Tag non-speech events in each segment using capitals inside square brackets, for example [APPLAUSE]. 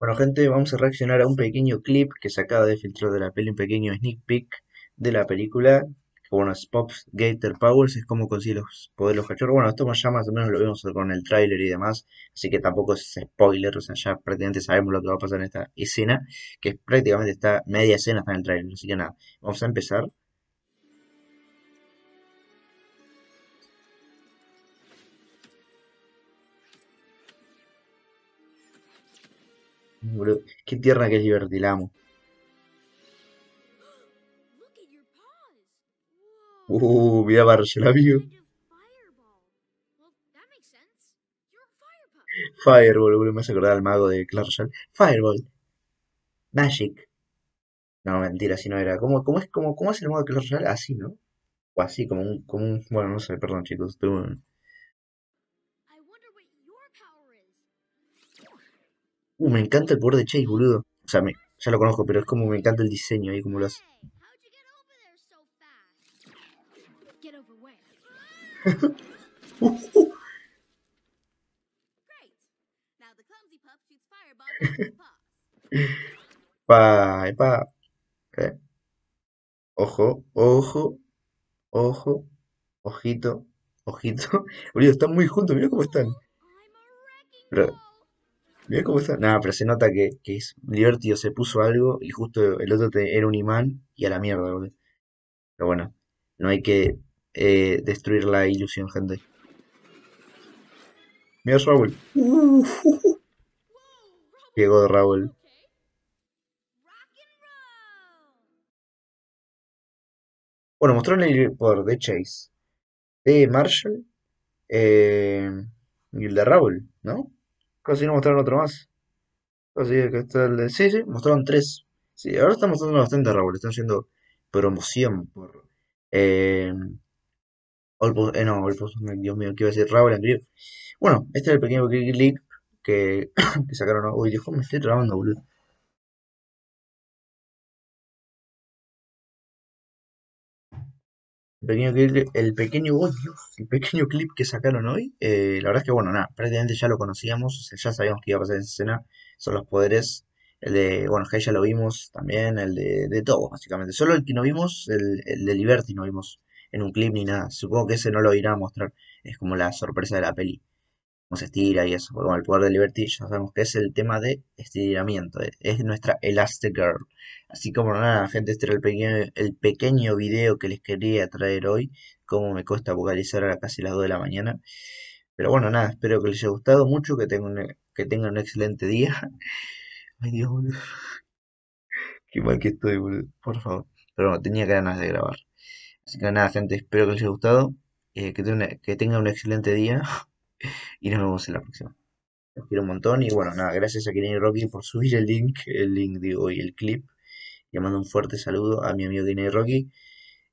Bueno gente, vamos a reaccionar a un pequeño clip que sacaba acaba de filtrar de la peli, un pequeño sneak peek de la película. Bueno, unos Pops Gator Powers, es como consigue los poderes cachorros. Bueno, esto ya más o menos lo vimos con el tráiler y demás, así que tampoco es spoiler, o sea, ya prácticamente sabemos lo que va a pasar en esta escena, que prácticamente está media escena está en el tráiler, así que nada, vamos a empezar. que Qué tierna que es Libertilamo. Uh, mira la amigo. Fireball, boludo, me hace acordar al mago de Clash Royale. Fireball. Magic. No, mentira, si no era. ¿Cómo, cómo es, cómo, es el mago de Clash Royale? Así, ¿no? O así, como un, Bueno, no sé, perdón, chicos. Uh, me encanta el poder de Chase, boludo. O sea, ya lo conozco, pero es como me encanta el diseño ahí, como lo hace. [LAUGHS] Uh, uh. [LAUGHS] pa Ojo, ojo, ojo, ojito, ojito. [LAUGHS] Boludo, están muy juntos, mira cómo están. Pero, Mirá cómo está. Nada, pero se nota que, que es divertido. Se puso algo y justo el otro era un imán y a la mierda, boludo. Pero bueno, no hay que eh, destruir la ilusión, gente. Mira Raúl. Uh, de Raúl. Bueno, mostraron el poder de Chase, de Marshall eh, y el de Raúl, ¿no? Casi no mostraron otro más. Así que está el de... Sí, sí, mostraron tres. Sí, ahora están mostrando bastante, Raúl. Están haciendo promoción por... Eh, eh, no, Dios mío, ¿qué iba a decir? Raúl en Bueno, este es el pequeño click [COUGHS] que, sacaron hoy. Dijo, me estoy grabando boludo. el pequeño, el pequeño clip que sacaron hoy, eh, la verdad es que bueno, nada, prácticamente ya lo conocíamos, ya sabíamos que iba a pasar esa escena, son los poderes, el de, bueno, que ya lo vimos también, el de, todo, básicamente, solo el que no vimos, el, el de Liberty no vimos en un clip ni nada, supongo que ese no lo irá a mostrar, es como la sorpresa de la peli cómo se estira y eso, porque el poder de Liberty ya sabemos que es el tema de estiramiento, es nuestra Elastic Girl, Así como nada, gente, este era el pequeño, el pequeño video que les quería traer hoy, como me cuesta vocalizar a casi las 2 de la mañana. Pero bueno, nada, espero que les haya gustado mucho, que tengan un, e, que tengan un excelente día. [LAUGHS] Ay Dios, boludo. Qué mal que estoy, boludo. Por favor. Pero no tenía ganas de grabar. Así que nada, gente, espero que les haya gustado. Eh, que, que tengan un excelente día. [LAUGHS] [LAUGHS] y nos vemos en la próxima. Los quiero un montón y bueno, nada, gracias a Kenny Rocky por subir el link, el link de y el clip. Le mando un fuerte saludo a mi amigo Kenny Rocky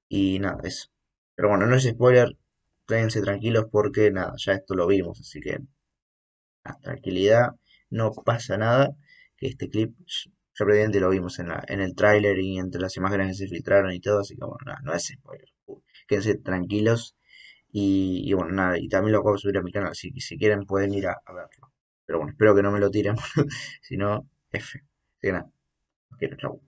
y nada, eso. Pero bueno, no es spoiler, quédense tranquilos porque nada, ya esto lo vimos, así que tranquilidad, no pasa nada, que este clip ya previamente lo vimos en, la, en el trailer y entre las imágenes que se filtraron y todo, así que bueno, nada, no es spoiler. Quédense tranquilos y, y, bueno, nada, y también lo acabo de subir a mi canal, así que si quieren pueden ir a, verlo. Pero bueno, espero que no me lo tiren, [LAUGHS] si no, F. Así que nada, los quiero, chau.